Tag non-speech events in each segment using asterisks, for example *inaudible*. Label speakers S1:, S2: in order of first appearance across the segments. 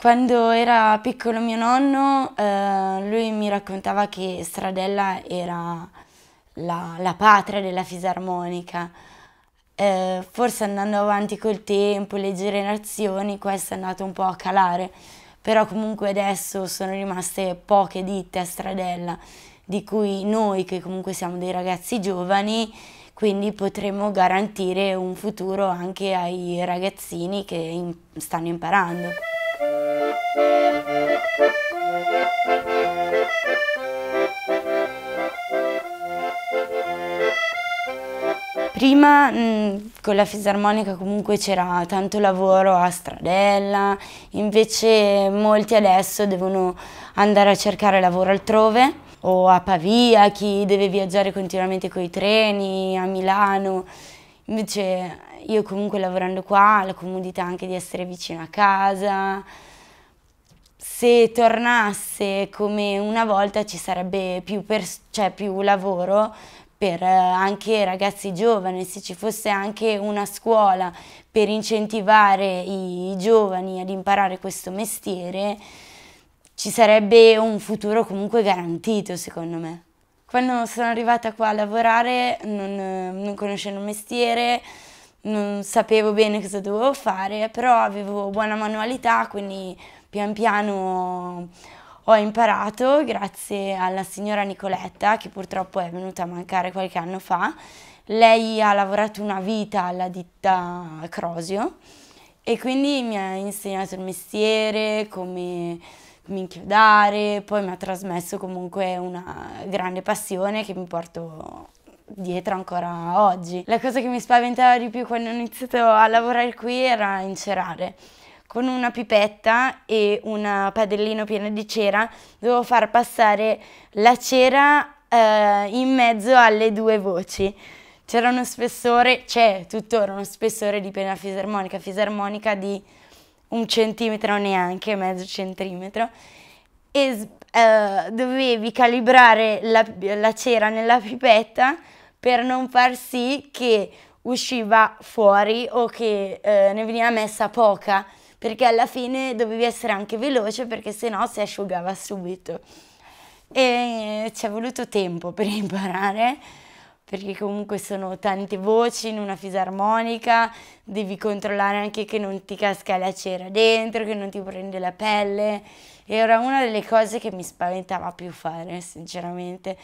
S1: Quando era piccolo mio nonno, eh, lui mi raccontava che Stradella era la, la patria della fisarmonica. Eh, forse andando avanti col tempo, le generazioni, questo è andato un po' a calare, però comunque adesso sono rimaste poche ditte a Stradella, di cui noi che comunque siamo dei ragazzi giovani, quindi potremmo garantire un futuro anche ai ragazzini che in, stanno imparando. Prima mm, con la fisarmonica comunque c'era tanto lavoro a stradella, invece molti adesso devono andare a cercare lavoro altrove o a Pavia, chi deve viaggiare continuamente con i treni, a Milano. Invece io comunque lavorando qua ho la comodità anche di essere vicino a casa, se tornasse come una volta ci sarebbe più, cioè, più lavoro per eh, anche ragazzi giovani, se ci fosse anche una scuola per incentivare i giovani ad imparare questo mestiere, ci sarebbe un futuro comunque garantito secondo me. Quando sono arrivata qua a lavorare, non, non conoscendo il mestiere, non sapevo bene cosa dovevo fare, però avevo buona manualità, quindi pian piano ho imparato grazie alla signora Nicoletta che purtroppo è venuta a mancare qualche anno fa. Lei ha lavorato una vita alla ditta Crosio e quindi mi ha insegnato il mestiere, come mi inchiodare, poi mi ha trasmesso comunque una grande passione che mi porto dietro ancora oggi. La cosa che mi spaventava di più quando ho iniziato a lavorare qui era incerare con una pipetta e un padellino pieno di cera dovevo far passare la cera eh, in mezzo alle due voci. C'era uno spessore, c'è tuttora uno spessore di pena fisarmonica, fisarmonica di un centimetro neanche, mezzo centimetro, e eh, dovevi calibrare la, la cera nella pipetta per non far sì che usciva fuori o che eh, ne veniva messa poca perché alla fine dovevi essere anche veloce perché sennò si asciugava subito. E ci è voluto tempo per *laughs* imparare, perché comunque sono tante voci in una fisarmonica, devi controllare anche che non ti casca la cera dentro, che non ti prende la pelle. E era una delle cose che mi spaventava più fare, sinceramente.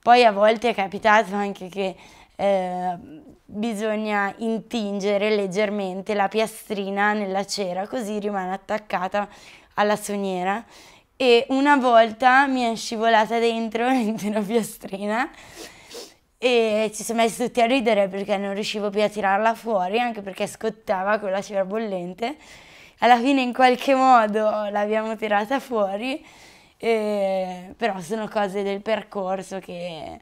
S1: Poi a volte è capitato anche che Ehm, bisogna intingere leggermente la piastrina nella cera così rimane attaccata alla soniera e una volta mi è scivolata dentro l'intera *laughs* piastrina e ci siamo messi tutti a ridere perché non riuscivo più a tirarla fuori anche perché scottava con la cera bollente alla fine in qualche modo l'abbiamo tirata fuori eh, però sono cose del percorso che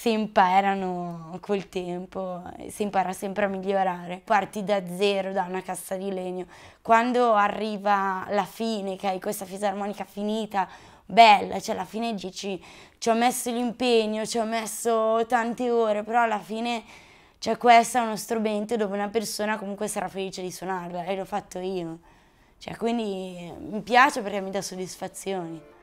S1: si imparano col tempo, si impara sempre a migliorare. Parti da zero, da una cassa di legno. Quando arriva la fine, che hai questa fisarmonica finita, bella, cioè alla fine dici ci ho messo l'impegno, ci ho messo tante ore, però alla fine cioè questo è uno strumento dove una persona comunque sarà felice di suonarla e l'ho fatto io. Cioè, quindi mi piace perché mi dà soddisfazioni.